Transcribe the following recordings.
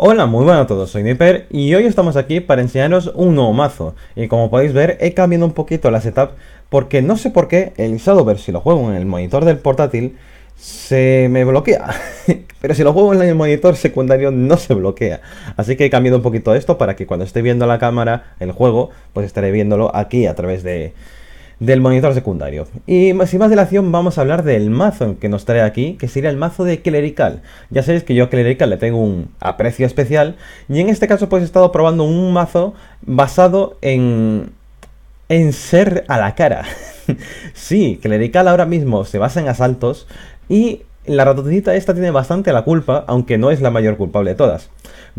Hola, muy buenas a todos, soy Niper y hoy estamos aquí para enseñaros un nuevo mazo. Y como podéis ver, he cambiado un poquito la setup porque no sé por qué el Shadowverse, si lo juego en el monitor del portátil, se me bloquea. Pero si lo juego en el monitor secundario no se bloquea. Así que he cambiado un poquito esto para que cuando esté viendo la cámara el juego, pues estaré viéndolo aquí a través de, del monitor secundario. Y sin más dilación vamos a hablar del mazo que nos trae aquí, que sería el mazo de Clerical. Ya sabéis que yo a Clerical le tengo un aprecio especial y en este caso pues he estado probando un mazo basado en en ser a la cara. sí, Clerical ahora mismo se basa en asaltos y la ratoncita esta tiene bastante la culpa, aunque no es la mayor culpable de todas.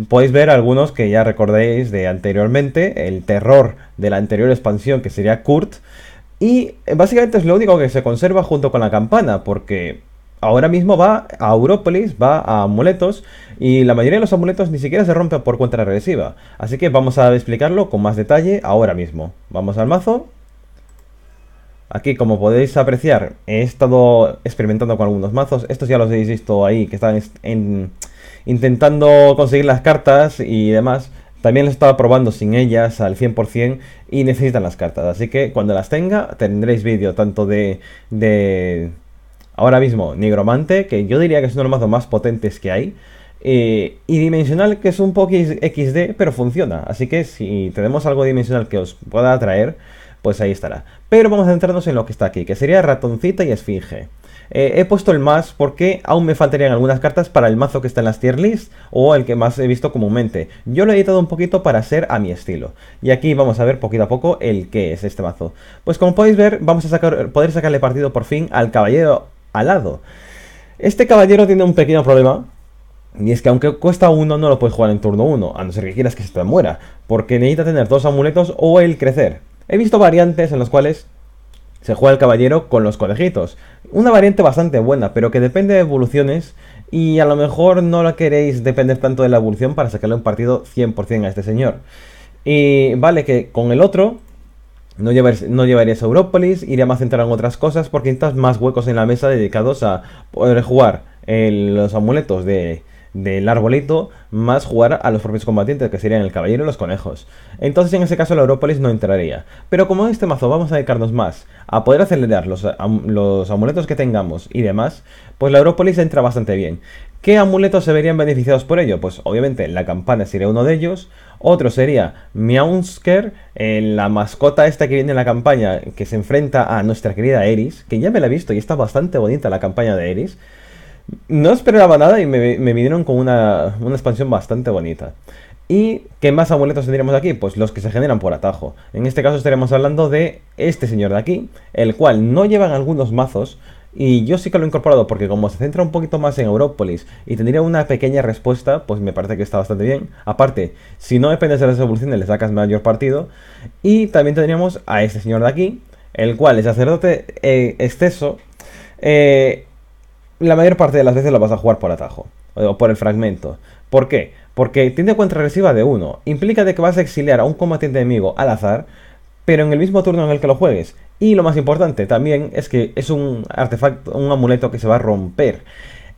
Podéis ver algunos que ya recordéis de anteriormente, el terror de la anterior expansión que sería Kurt, y eh, básicamente es lo único que se conserva junto con la campana, porque ahora mismo va a Europolis, va a amuletos, y la mayoría de los amuletos ni siquiera se rompen por cuenta regresiva. Así que vamos a explicarlo con más detalle ahora mismo. Vamos al mazo. Aquí, como podéis apreciar, he estado experimentando con algunos mazos. Estos ya los habéis visto ahí, que están en, intentando conseguir las cartas y demás. También las estaba probando sin ellas al 100% y necesitan las cartas. Así que cuando las tenga tendréis vídeo tanto de, de... Ahora mismo, Negromante, que yo diría que es uno de los mazos más potentes que hay. Eh, y Dimensional, que es un poco XD, pero funciona. Así que si tenemos algo dimensional que os pueda atraer, pues ahí estará. Pero vamos a centrarnos en lo que está aquí, que sería ratoncita y esfinge. Eh, he puesto el más porque aún me faltarían algunas cartas para el mazo que está en las tier list o el que más he visto comúnmente. Yo lo he editado un poquito para hacer a mi estilo. Y aquí vamos a ver poquito a poco el que es este mazo. Pues como podéis ver, vamos a sacar, poder sacarle partido por fin al caballero alado. Este caballero tiene un pequeño problema, y es que aunque cuesta uno, no lo puedes jugar en turno uno a no ser que quieras que se te muera, porque necesita tener dos amuletos o el crecer. He visto variantes en las cuales se juega el caballero con los conejitos. Una variante bastante buena, pero que depende de evoluciones y a lo mejor no la queréis depender tanto de la evolución para sacarle un partido 100% a este señor. Y vale que con el otro no, llevar no llevarías Europolis, iría más centrado en otras cosas porque necesitas más huecos en la mesa dedicados a poder jugar los amuletos de del arbolito, más jugar a los propios combatientes, que serían el caballero y los conejos. Entonces en ese caso la Europolis no entraría. Pero como en este mazo vamos a dedicarnos más a poder acelerar los, amuletos que tengamos y demás, pues la Europolis entra bastante bien. ¿Qué amuletos se verían beneficiados por ello? Pues obviamente la campana sería uno de ellos, otro sería Miaunsker, eh, la mascota esta que viene en la campaña que se enfrenta a nuestra querida Eris, que ya me la he visto y está bastante bonita la campaña de Eris. No esperaba nada y me, vinieron con una, expansión bastante bonita. ¿Y qué más amuletos tendríamos aquí? Pues los que se generan por atajo. En este caso estaremos hablando de este señor de aquí, el cual no lleva algunos mazos. Y yo sí que lo he incorporado porque como se centra un poquito más en Europolis y tendría una pequeña respuesta, pues me parece que está bastante bien. Aparte, si no dependes de las evoluciones le sacas mayor partido. Y también tendríamos a este señor de aquí, el cual es sacerdote eh, exceso eh, la mayor parte de las veces lo vas a jugar por atajo eh, o por el fragmento. ¿Por qué? Porque cuenta regresiva de 1 implica de que vas a exiliar a un combatiente enemigo al azar, pero en el mismo turno en el que lo juegues. Y lo más importante también es que es un artefacto, un amuleto que se va a romper.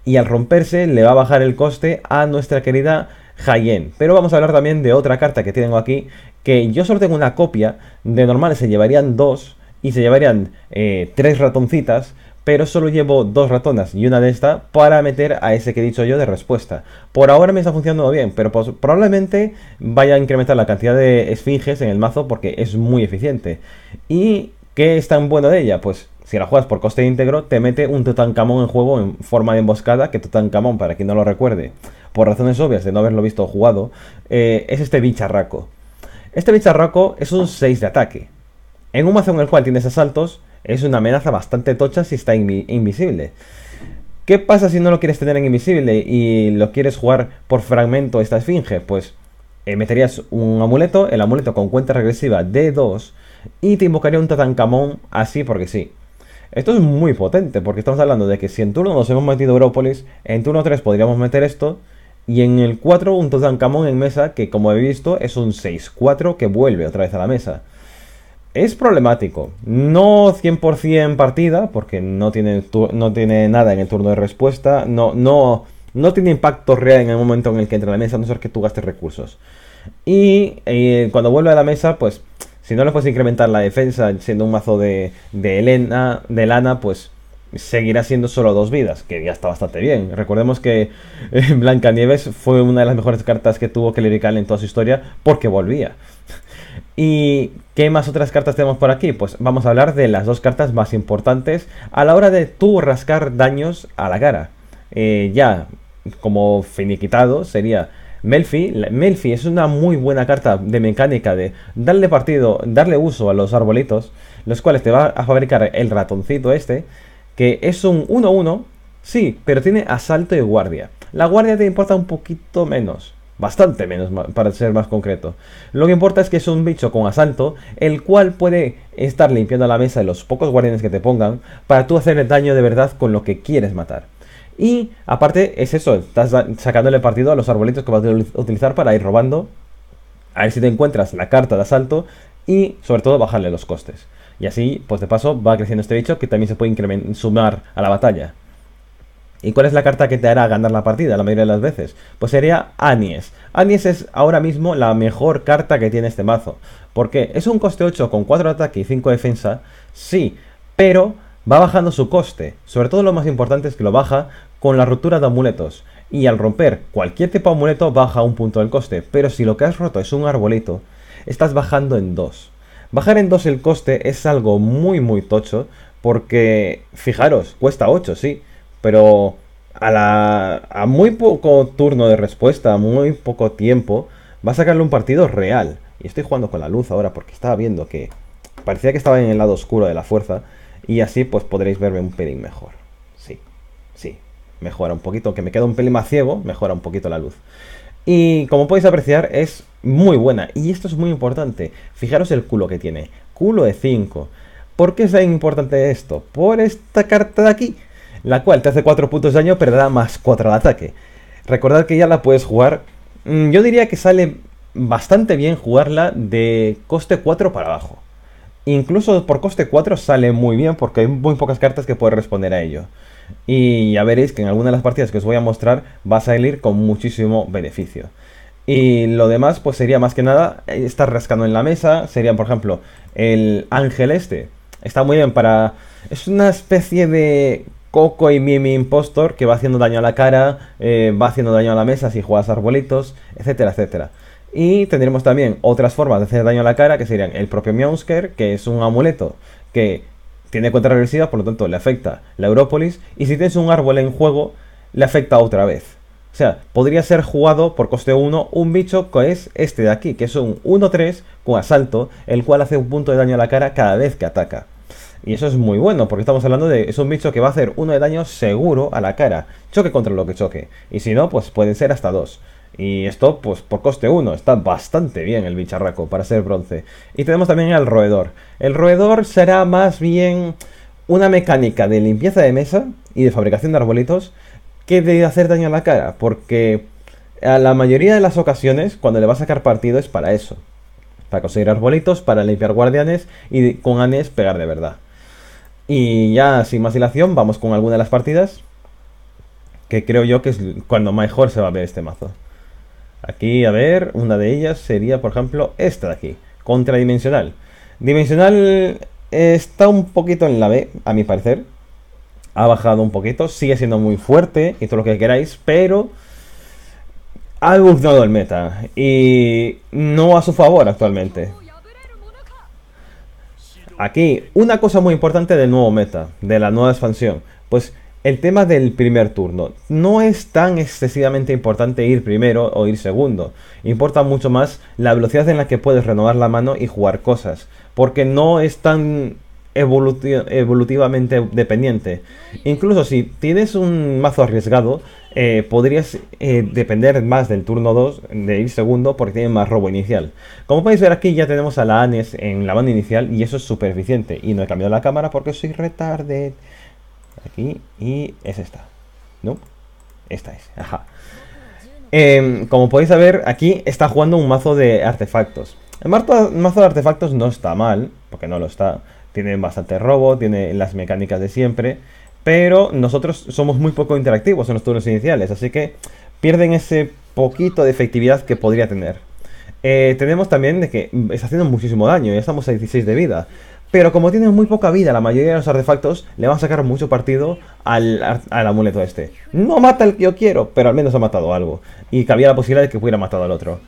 Y al romperse le va a bajar el coste a nuestra querida Hayen. Pero vamos a hablar también de otra carta que tengo aquí, que yo solo tengo una copia, de normal se llevarían dos y se llevarían eh, tres ratoncitas, pero solo llevo dos ratonas y una de esta para meter a ese que he dicho yo de respuesta. Por ahora me está funcionando bien, pero probablemente vaya a incrementar la cantidad de esfinges en el mazo porque es muy eficiente. ¿Y qué es tan bueno de ella? Pues si la juegas por coste íntegro, te mete un Tutankamón en juego en forma de emboscada, que Tutankamón, para quien no lo recuerde, por razones obvias de no haberlo visto jugado, eh, es este bicharraco. Este bicharraco es un 6 de ataque. En un mazo en el cual tienes asaltos, es una amenaza bastante tocha si está invisible. ¿Qué pasa si no lo quieres tener en invisible y lo quieres jugar por fragmento esta esfinge? Pues eh, meterías un amuleto, el amuleto con cuenta regresiva de 2 y te invocaría un Tatankamón así porque sí. Esto es muy potente porque estamos hablando de que si en turno nos hemos metido Europolis, en turno 3 podríamos meter esto y en el 4 un Tatankamón en mesa que como he visto es un 6-4 que vuelve otra vez a la mesa es problemático. No 100% partida, porque no tiene, no tiene nada en el turno de respuesta. No, no, no tiene impacto real en el momento en el que entra a la mesa, a no ser que tú gastes recursos. Y eh, cuando vuelve a la mesa, pues si no le puedes incrementar la defensa siendo un mazo de, Elena, de lana, pues seguirá siendo solo dos vidas, que ya está bastante bien. Recordemos que eh, Blancanieves fue una de las mejores cartas que tuvo que Clerical en toda su historia porque volvía. ¿Y qué más otras cartas tenemos por aquí? Pues vamos a hablar de las dos cartas más importantes a la hora de tú rascar daños a la cara. Eh, ya, como finiquitado, sería Melfi. Melfi es una muy buena carta de mecánica de darle partido, darle uso a los arbolitos, los cuales te va a fabricar el ratoncito este, que es un 1-1, sí, pero tiene asalto y guardia. La guardia te importa un poquito menos bastante menos para ser más concreto. Lo que importa es que es un bicho con asalto, el cual puede estar limpiando la mesa de los pocos guardianes que te pongan para tú hacerle daño de verdad con lo que quieres matar. Y aparte es eso, estás sacándole partido a los arbolitos que vas a utilizar para ir robando, a ver si te encuentras la carta de asalto y sobre todo bajarle los costes. Y así, pues de paso, va creciendo este bicho que también se puede sumar a la batalla. ¿Y cuál es la carta que te hará ganar la partida la mayoría de las veces? Pues sería Anies. Anies es ahora mismo la mejor carta que tiene este mazo. Porque es un coste 8 con 4 ataque y 5 defensa, sí, pero va bajando su coste. Sobre todo lo más importante es que lo baja con la ruptura de amuletos. Y al romper cualquier tipo de amuleto baja un punto del coste. Pero si lo que has roto es un arbolito, estás bajando en 2. Bajar en 2 el coste es algo muy muy tocho porque, fijaros, cuesta 8, sí pero a, la, a muy poco turno de respuesta, a muy poco tiempo, va a sacarle un partido real. Y estoy jugando con la luz ahora porque estaba viendo que parecía que estaba en el lado oscuro de la fuerza. Y así pues podréis verme un pelín mejor. Sí, sí, mejora un poquito. Aunque me queda un pelín más ciego, mejora un poquito la luz. Y como podéis apreciar es muy buena. Y esto es muy importante. Fijaros el culo que tiene. Culo de 5. ¿Por qué es tan importante esto? Por esta carta de aquí la cual te hace 4 puntos de daño pero da más 4 al ataque. Recordad que ya la puedes jugar, mm, yo diría que sale bastante bien jugarla de coste 4 para abajo. Incluso por coste 4 sale muy bien porque hay muy pocas cartas que puede responder a ello. Y ya veréis que en alguna de las partidas que os voy a mostrar va a salir con muchísimo beneficio. Y lo demás, pues sería más que nada eh, estar rascando en la mesa. Serían, por ejemplo, el ángel este. Está muy bien para. Es una especie de Coco y Mimi Impostor, que va haciendo daño a la cara, eh, va haciendo daño a la mesa si juegas arbolitos, etcétera, etcétera. Y tendremos también otras formas de hacer daño a la cara, que serían el propio Meowsker, que es un amuleto que tiene contra por lo tanto le afecta la Europolis, y si tienes un árbol en juego, le afecta otra vez. O sea, podría ser jugado por coste 1 un bicho que es este de aquí, que es un 1-3 con asalto, el cual hace un punto de daño a la cara cada vez que ataca. Y eso es muy bueno, porque estamos hablando de. Es un bicho que va a hacer uno de daño seguro a la cara. Choque contra lo que choque. Y si no, pues pueden ser hasta dos. Y esto, pues por coste uno está bastante bien el bicharraco para ser bronce. Y tenemos también al roedor. El roedor será más bien una mecánica de limpieza de mesa y de fabricación de arbolitos que de hacer daño a la cara, porque a la mayoría de las ocasiones cuando le va a sacar partido es para eso. Para conseguir arbolitos, para limpiar guardianes y con anes pegar de verdad. Y ya sin más dilación, vamos con alguna de las partidas. Que creo yo que es cuando mejor se va a ver este mazo. Aquí, a ver, una de ellas sería, por ejemplo, esta de aquí. Contradimensional. Dimensional está un poquito en la B, a mi parecer. Ha bajado un poquito, sigue siendo muy fuerte y todo lo que queráis, pero ha evolucionado el meta y no a su favor actualmente. Aquí, una cosa muy importante del nuevo meta, de la nueva expansión. Pues el tema del primer turno. No es tan excesivamente importante ir primero o ir segundo. Importa mucho más la velocidad en la que puedes renovar la mano y jugar cosas. Porque no es tan evolutivamente dependiente. Incluso si tienes un mazo arriesgado, eh, podrías eh, depender más del turno 2 de ir segundo porque tiene más robo inicial. Como podéis ver aquí ya tenemos a la Anes en la banda inicial y eso es súper eficiente. Y no he cambiado la cámara porque soy retarded. Aquí y es esta. ¿No? Esta es. Ajá. Em, como podéis ver aquí está jugando un mazo de artefactos. El mazo de artefactos no está mal, porque no lo está. Tienen bastante robo, tiene las mecánicas de siempre, pero nosotros somos muy poco interactivos en los turnos iniciales, así que pierden ese poquito de efectividad que podría tener. Eh, tenemos también de que está haciendo muchísimo daño, ya estamos a 16 de vida. Pero como tiene muy poca vida la mayoría de los artefactos, le van a sacar mucho partido al, al, amuleto este. No mata el que yo quiero, pero al menos ha matado algo. Y cabía la posibilidad de que hubiera matado al otro.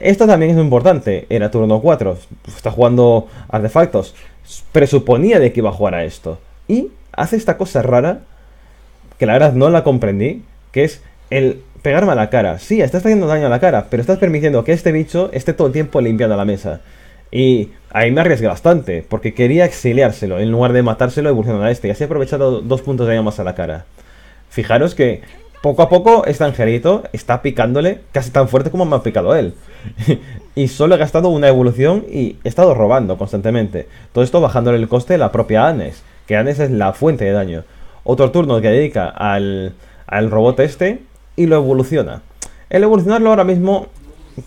Esto también es muy importante. Era turno 4. Está jugando artefactos. Presuponía de que iba a jugar a esto. Y hace esta cosa rara. Que la verdad no la comprendí. Que es el pegarme a la cara. Sí, estás haciendo daño a la cara. Pero estás permitiendo que este bicho esté todo el tiempo limpiando la mesa. Y ahí me arriesgué bastante. Porque quería exiliárselo. En lugar de matárselo, evolucionando a este. Y así he aprovechado dos puntos de daño más a la cara. Fijaros que poco a poco este angelito está picándole casi tan fuerte como me ha picado él. y solo he gastado una evolución y he estado robando constantemente. Todo esto bajándole el coste a la propia Anes, que Anes es la fuente de daño. Otro turno que dedica al, al robot este y lo evoluciona. El evolucionarlo ahora mismo,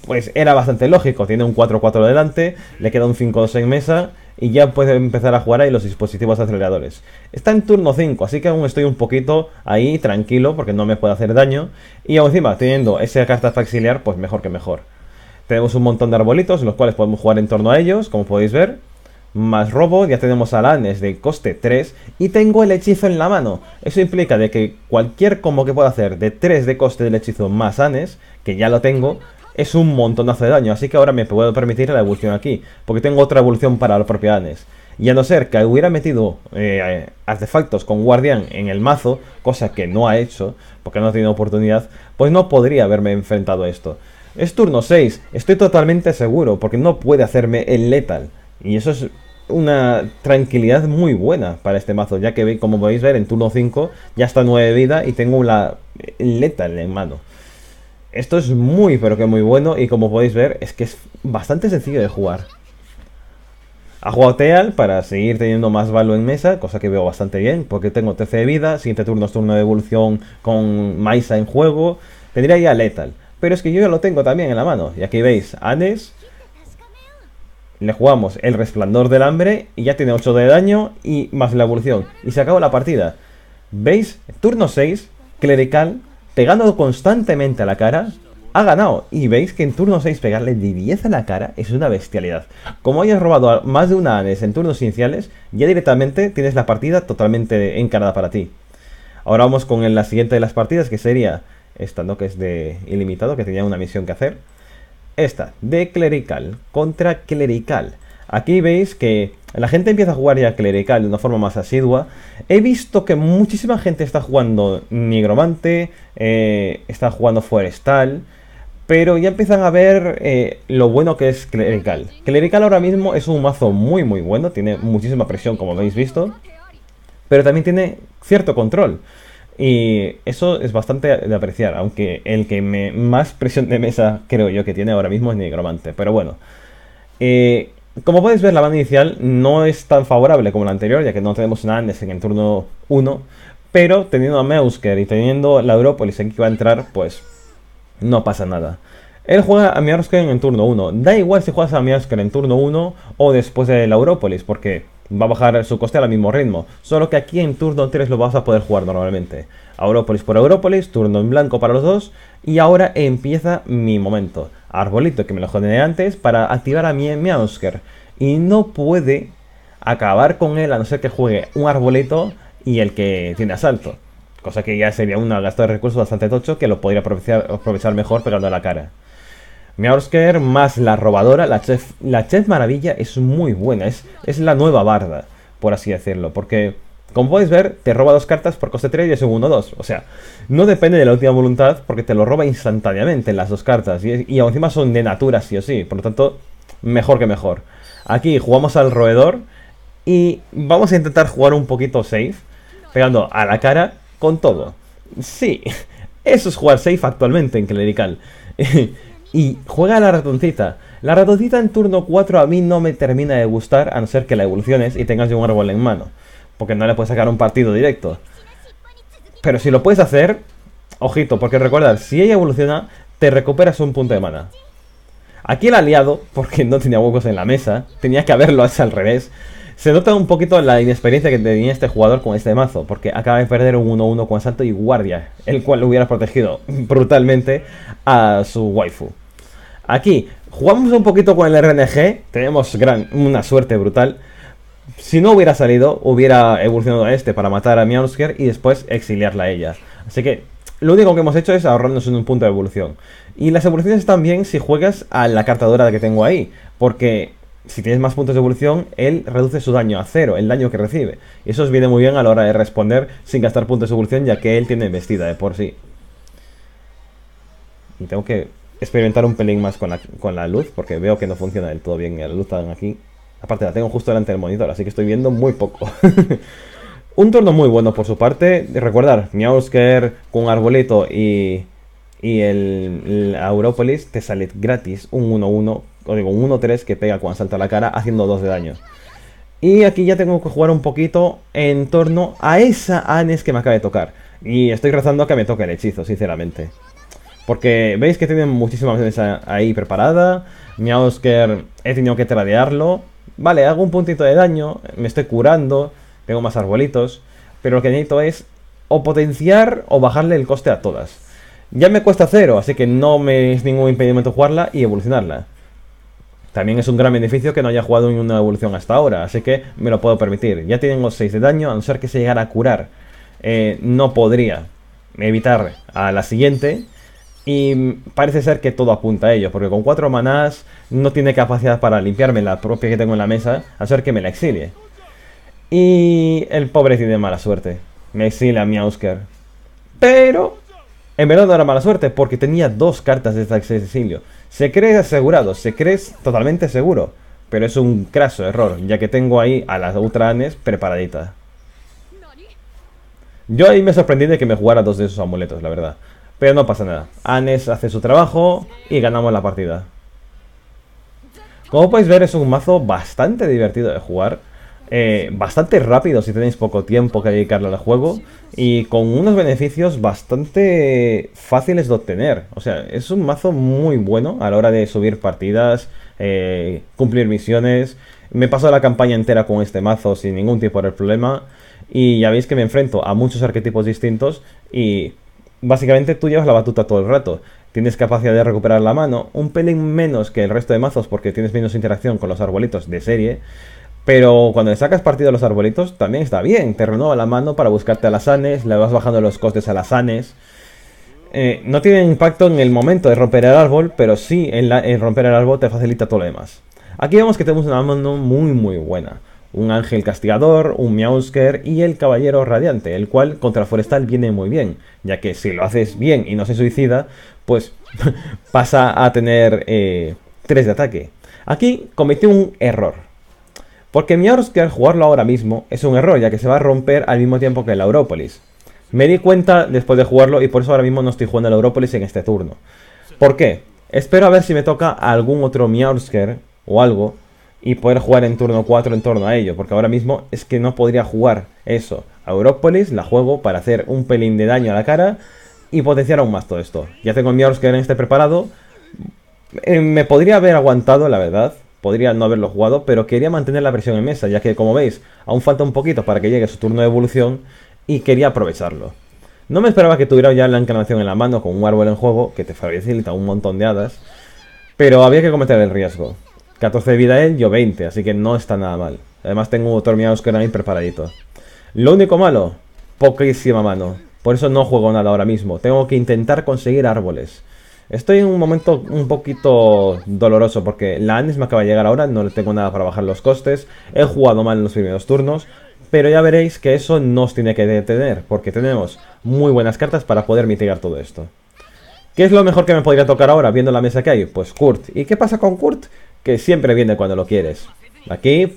pues era bastante lógico. Tiene un 4-4 delante, le queda un 5-2 en mesa y ya puedo empezar a jugar ahí los dispositivos aceleradores. Está en turno 5, así que aún estoy un poquito ahí tranquilo porque no me puede hacer daño. Y aún encima, teniendo esa carta auxiliar, pues mejor que mejor. Tenemos un montón de arbolitos, los cuales podemos jugar en torno a ellos, como podéis ver. Más robo, ya tenemos al Lanes de coste 3 y tengo el hechizo en la mano. Eso implica de que cualquier combo que pueda hacer de 3 de coste del hechizo más Anes, que ya lo tengo, es un montonazo de daño, así que ahora me puedo permitir la evolución aquí, porque tengo otra evolución para los propiedades. Y a no ser que hubiera metido eh, artefactos con guardián en el mazo, cosa que no ha hecho, porque no ha tenido oportunidad, pues no podría haberme enfrentado a esto. Es turno 6, estoy totalmente seguro, porque no puede hacerme el letal. Y eso es una tranquilidad muy buena para este mazo, ya que como podéis ver en turno 5 ya está 9 vida y tengo la letal en mano. Esto es muy, pero que muy bueno. Y como podéis ver, es que es bastante sencillo de jugar. Ha jugado Teal para seguir teniendo más valor en mesa, cosa que veo bastante bien, porque tengo 13 de vida, siguiente turno es turno de evolución con Maisa en juego, tendría ya Lethal, pero es que yo ya lo tengo también en la mano, y aquí veis, Anes, le jugamos el Resplandor del Hambre, y ya tiene 8 de daño, y más la evolución, y se acabó la partida. ¿Veis? Turno 6, Clerical, pegando constantemente a la cara, ha ganado. Y veis que en turno 6 pegarle de 10 a la cara es una bestialidad. Como hayas robado más de una Anes en turnos iniciales, ya directamente tienes la partida totalmente encarada para ti. Ahora vamos con la siguiente de las partidas, que sería esta, ¿no? Que es de ilimitado, que tenía una misión que hacer. Esta, de clerical contra clerical. Aquí veis que la gente empieza a jugar ya clerical de una forma más asidua. He visto que muchísima gente está jugando nigromante, eh, está jugando forestal, pero ya empiezan a ver eh, lo bueno que es clerical. Clerical ahora mismo es un mazo muy muy bueno, tiene muchísima presión como habéis visto, pero también tiene cierto control. Y eso es bastante de apreciar, aunque el que me, más presión de mesa creo yo que tiene ahora mismo es Nigromante. Pero bueno, eh, como podéis ver, la banda inicial no es tan favorable como la anterior, ya que no tenemos nada en el turno 1. Pero teniendo a Meusker y teniendo la Europolis aquí que va a entrar, pues no pasa nada. Él juega a Meusker en el turno 1. Da igual si juegas a Meusker en turno 1 o después de la Europolis, porque va a bajar su coste al mismo ritmo. Solo que aquí en turno 3 lo vas a poder jugar normalmente. Europolis por Europolis, turno en blanco para los dos. Y ahora empieza mi momento. Arbolito, que me lo jodé antes, para activar a mi Meowsker. Y no puede acabar con él a no ser que juegue un arbolito y el que tiene asalto. Cosa que ya sería un gasto de recursos bastante tocho que lo podría aprovechar, aprovechar mejor pegando a la cara. Meowsker más la robadora, la chef, la chef maravilla es muy buena, es, es la nueva barda, por así decirlo, porque como podéis ver, te roba dos cartas por coste 3 y es segundo 2. O sea, no depende de la última voluntad porque te lo roba instantáneamente las dos cartas. Y, y encima son de natura, sí o sí. Por lo tanto, mejor que mejor. Aquí jugamos al roedor y vamos a intentar jugar un poquito safe, pegando a la cara con todo. Sí, eso es jugar safe actualmente en clerical. y juega la ratoncita. La ratoncita en turno 4 a mí no me termina de gustar, a no ser que la evoluciones y tengas un árbol en mano porque no le puedes sacar un partido directo. Pero si lo puedes hacer, ojito, porque recuerda, si ella evoluciona, te recuperas un punto de mana. Aquí el aliado, porque no tenía huecos en la mesa, tenía que haberlo hecho al revés. Se nota un poquito la inexperiencia que tenía este jugador con este mazo, porque acaba de perder un 1-1 con Asalto y Guardia, el cual lo hubiera protegido brutalmente a su waifu. Aquí, jugamos un poquito con el RNG, tenemos gran, una suerte brutal, si no hubiera salido, hubiera evolucionado a este para matar a Miausker y después exiliarla a ella. Así que lo único que hemos hecho es ahorrarnos en un punto de evolución. Y las evoluciones están bien si juegas a la carta que tengo ahí, porque si tienes más puntos de evolución, él reduce su daño a cero, el daño que recibe. Y eso os viene muy bien a la hora de responder sin gastar puntos de evolución, ya que él tiene vestida de por sí. Y tengo que experimentar un pelín más con la, luz, porque veo que no funciona del todo bien la luz tan aquí. Aparte, la tengo justo delante del monitor, así que estoy viendo muy poco. Un turno muy bueno por su parte. Recordar, Miausker con Arbolito y, y el, Aurópolis te sale gratis un 1-1, o digo, un 1-3 que pega cuando salta la cara haciendo 2 de daño. Y aquí ya tengo que jugar un poquito en torno a esa Anes que me acaba de tocar. Y estoy rezando a que me toque el hechizo, sinceramente. Porque veis que tienen muchísimas veces ahí preparada. Miausker he tenido que tradearlo. Vale, hago un puntito de daño, me estoy curando, tengo más arbolitos, pero lo que necesito es o potenciar o bajarle el coste a todas. Ya me cuesta cero, así que no me es ningún impedimento jugarla y evolucionarla. También es un gran beneficio que no haya jugado ninguna evolución hasta ahora, así que me lo puedo permitir. Ya tengo 6 de daño, a no ser que se llegara a curar. Eh, no podría evitar a la siguiente, y parece ser que todo apunta a ello, porque con cuatro manás no tiene capacidad para limpiarme la propia que tengo en la mesa, a ser que me la exilie. Y el pobre tiene mala suerte. Me exilia mi Ausker. Pero en verdad no era mala suerte porque tenía dos cartas de este exilio. Se cree asegurado, se cree totalmente seguro. Pero es un craso error, ya que tengo ahí a las Ultranes preparaditas. Yo ahí me sorprendí de que me jugara dos de esos amuletos, la verdad. Pero no pasa nada. Anes hace su trabajo y ganamos la partida. Como podéis ver es un mazo bastante divertido de jugar. Eh, bastante rápido si tenéis poco tiempo que dedicarle al juego y con unos beneficios bastante fáciles de obtener. O sea, es un mazo muy bueno a la hora de subir partidas, eh, cumplir misiones. Me paso la campaña entera con este mazo sin ningún tipo de problema y ya veis que me enfrento a muchos arquetipos distintos y básicamente tú llevas la batuta todo el rato. Tienes capacidad de recuperar la mano, un pelín menos que el resto de mazos porque tienes menos interacción con los arbolitos de serie. Pero cuando le sacas partido a los arbolitos, también está bien. Te renueva la mano para buscarte alazanes, le vas bajando los costes a alazanes. Eh, no tiene impacto en el momento de romper el árbol, pero sí en, en romper el árbol te facilita todo lo demás. Aquí vemos que tenemos una mano muy muy buena un ángel castigador, un miausker y el caballero radiante, el cual contra el forestal viene muy bien, ya que si lo haces bien y no se suicida, pues pasa a tener 3 eh, de ataque. Aquí cometí un error, porque miausker jugarlo ahora mismo es un error, ya que se va a romper al mismo tiempo que el Aurópolis. Me di cuenta después de jugarlo y por eso ahora mismo no estoy jugando la Aurópolis en este turno. ¿Por qué? Espero a ver si me toca algún otro miausker o algo y poder jugar en turno 4 en torno a ello, porque ahora mismo es que no podría jugar eso. A Europolis la juego para hacer un pelín de daño a la cara y potenciar aún más todo esto. Ya tengo mi que este preparado. Eh, me podría haber aguantado, la verdad. Podría no haberlo jugado, pero quería mantener la presión en mesa, ya que como veis, aún falta un poquito para que llegue su turno de evolución y quería aprovecharlo. No me esperaba que tuviera ya la encarnación en la mano con un árbol en juego que te facilita un montón de hadas, pero había que cometer el riesgo. 14 de vida él, yo 20, así que no está nada mal. Además tengo terminados que y preparadito. Lo único malo, poquísima mano. Por eso no juego nada ahora mismo. Tengo que intentar conseguir árboles. Estoy en un momento un poquito doloroso porque la Anis me va a llegar ahora, no le tengo nada para bajar los costes, he jugado mal en los primeros turnos, pero ya veréis que eso no os tiene que detener, porque tenemos muy buenas cartas para poder mitigar todo esto. ¿Qué es lo mejor que me podría tocar ahora viendo la mesa que hay? Pues Kurt. ¿Y qué pasa con Kurt? que siempre viene cuando lo quieres. Aquí,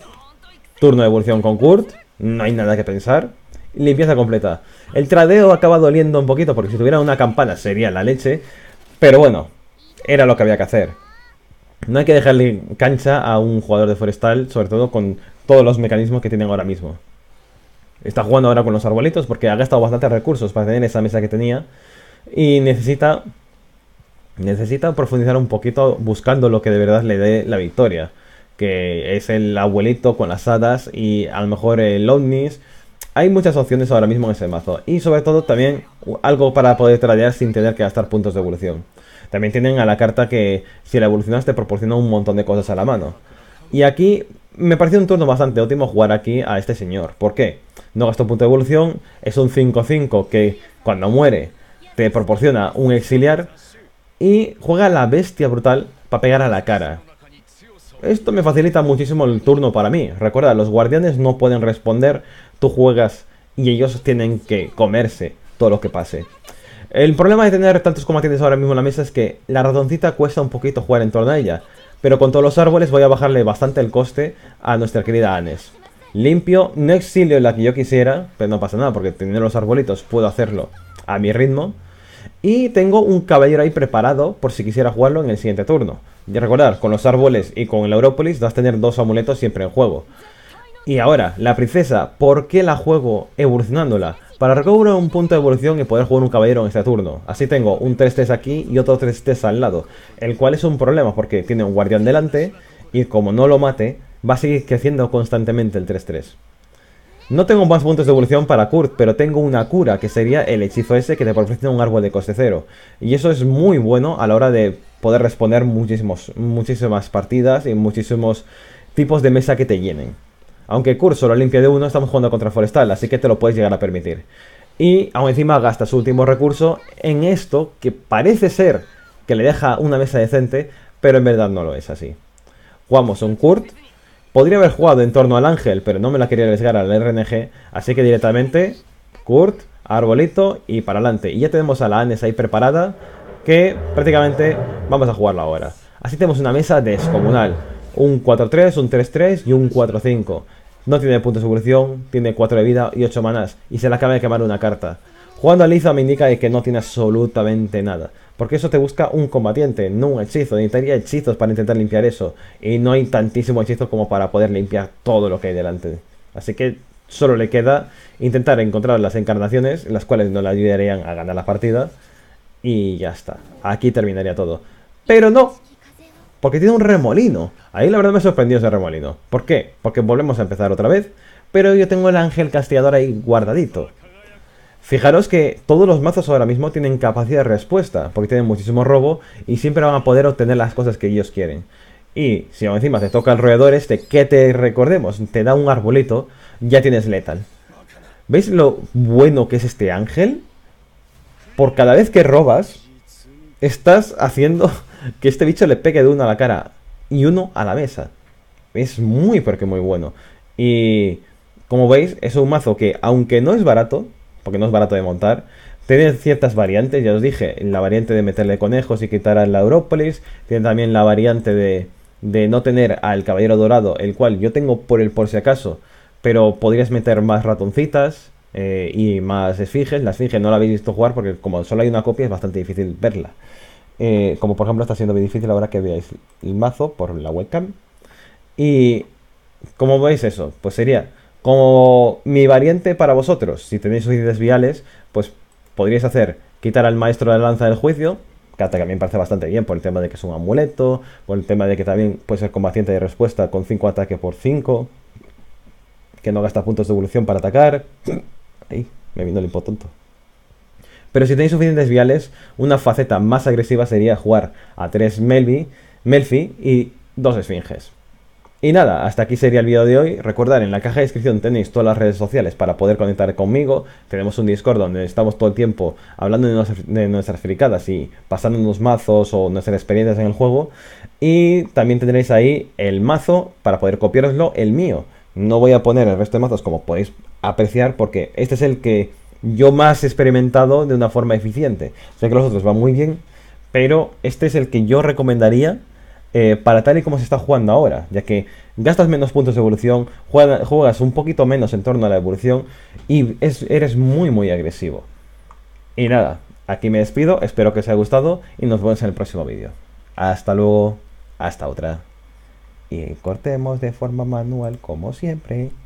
turno de evolución con Kurt, no hay nada que pensar. Limpieza completa. El tradeo acaba doliendo un poquito porque si tuviera una campana sería la leche. Pero bueno, era lo que había que hacer. No hay que dejarle cancha a un jugador de forestal, sobre todo con todos los mecanismos que tienen ahora mismo. Está jugando ahora con los arbolitos porque ha gastado bastantes recursos para tener esa mesa que tenía. Y necesita necesita profundizar un poquito buscando lo que de verdad le dé la victoria. Que es el abuelito con las hadas y a lo mejor el ovnis. Hay muchas opciones ahora mismo en ese mazo. Y sobre todo también algo para poder tradear sin tener que gastar puntos de evolución. También tienen a la carta que si la evolucionas te proporciona un montón de cosas a la mano. Y aquí me parece un turno bastante óptimo jugar aquí a este señor. ¿Por qué? No gastó punto de evolución, es un 5-5 que cuando muere te proporciona un exiliar y juega la bestia brutal para pegar a la cara. Esto me facilita muchísimo el turno para mí. Recuerda, los guardianes no pueden responder, tú juegas y ellos tienen que comerse todo lo que pase. El problema de tener tantos combatientes ahora mismo en la mesa es que la ratoncita cuesta un poquito jugar en torno a ella, pero con todos los árboles voy a bajarle bastante el coste a nuestra querida Anes. Limpio, no exilio la que yo quisiera, pero no pasa nada porque teniendo los arbolitos puedo hacerlo a mi ritmo. Y tengo un caballero ahí preparado por si quisiera jugarlo en el siguiente turno. Y recordar, con los árboles y con el Europolis vas a tener dos amuletos siempre en juego. Y ahora, la princesa, ¿por qué la juego evolucionándola? Para recobrar un punto de evolución y poder jugar un caballero en este turno. Así tengo un 3-3 aquí y otro 3-3 al lado. El cual es un problema porque tiene un guardián delante y como no lo mate, va a seguir creciendo constantemente el 3-3. No tengo más puntos de evolución para Kurt, pero tengo una cura, que sería el hechizo ese que te proporciona un árbol de coste cero. Y eso es muy bueno a la hora de poder responder muchísimos, muchísimas partidas y muchísimos tipos de mesa que te llenen. Aunque Kurt solo limpia de uno, estamos jugando contra Forestal, así que te lo puedes llegar a permitir. Y aún encima gasta su último recurso en esto que parece ser que le deja una mesa decente, pero en verdad no lo es así. Jugamos un Kurt, Podría haber jugado en torno al ángel, pero no me la quería arriesgar al RNG, así que directamente Kurt, Arbolito y para adelante. Y ya tenemos a la Anes ahí preparada, que prácticamente vamos a jugarla ahora. Así tenemos una mesa descomunal. Un 4-3, un 3-3 y un 4-5. No tiene punto de evolución, tiene 4 de vida y 8 manas, y se le acaba de quemar una carta. Jugando a me indica que no tiene absolutamente nada. Porque eso te busca un combatiente, no un hechizo. Necesitaría hechizos para intentar limpiar eso. Y no hay tantísimos hechizos como para poder limpiar todo lo que hay delante. Así que solo le queda intentar encontrar las encarnaciones, las cuales no le ayudarían a ganar la partida. Y ya está. Aquí terminaría todo. Pero no. Porque tiene un remolino. Ahí la verdad me sorprendió ese remolino. ¿Por qué? Porque volvemos a empezar otra vez. Pero yo tengo el ángel castigador ahí guardadito. Fijaros que todos los mazos ahora mismo tienen capacidad de respuesta, porque tienen muchísimo robo y siempre van a poder obtener las cosas que ellos quieren. Y si encima te toca el roedor este, que te recordemos, te da un arbolito, ya tienes letal. ¿Veis lo bueno que es este ángel? Por cada vez que robas, estás haciendo que este bicho le pegue de uno a la cara y uno a la mesa. Es muy, porque muy bueno. Y como veis, es un mazo que, aunque no es barato, porque no es barato de montar. Tiene ciertas variantes, ya os dije, la variante de meterle conejos y quitar a la Europolis. Tiene también la variante de, de no tener al Caballero Dorado, el cual yo tengo por el por si acaso, pero podrías meter más ratoncitas eh, y más esfinges. La esfinge no la habéis visto jugar porque como solo hay una copia es bastante difícil verla. Eh, como por ejemplo está siendo muy difícil ahora que veáis el mazo por la webcam. Y como veis eso, pues sería como mi variante para vosotros, si tenéis suficientes viales, pues podríais hacer quitar al maestro de la lanza del juicio, que a mí me parece bastante bien por el tema de que es un amuleto, por el tema de que también puede ser combatiente de respuesta con 5 ataques por 5, que no gasta puntos de evolución para atacar. Ahí, me vino el impotonto. Pero si tenéis suficientes viales, una faceta más agresiva sería jugar a 3 Melfi y dos esfinges. Y nada, hasta aquí sería el vídeo de hoy. Recordad, en la caja de descripción tenéis todas las redes sociales para poder conectar conmigo. Tenemos un Discord donde estamos todo el tiempo hablando de, nuestras, de fricadas y pasando unos mazos o nuestras experiencias en el juego. Y también tendréis ahí el mazo para poder copiaroslo, el mío. No voy a poner el resto de mazos como podéis apreciar porque este es el que yo más he experimentado de una forma eficiente. Sé que los otros van muy bien, pero este es el que yo recomendaría eh, para tal y como se está jugando ahora, ya que gastas menos puntos de evolución, juegas un poquito menos en torno a la evolución y eres muy muy agresivo. Y nada, aquí me despido, espero que os haya gustado y nos vemos en el próximo vídeo. Hasta luego, hasta otra. Y cortemos de forma manual como siempre.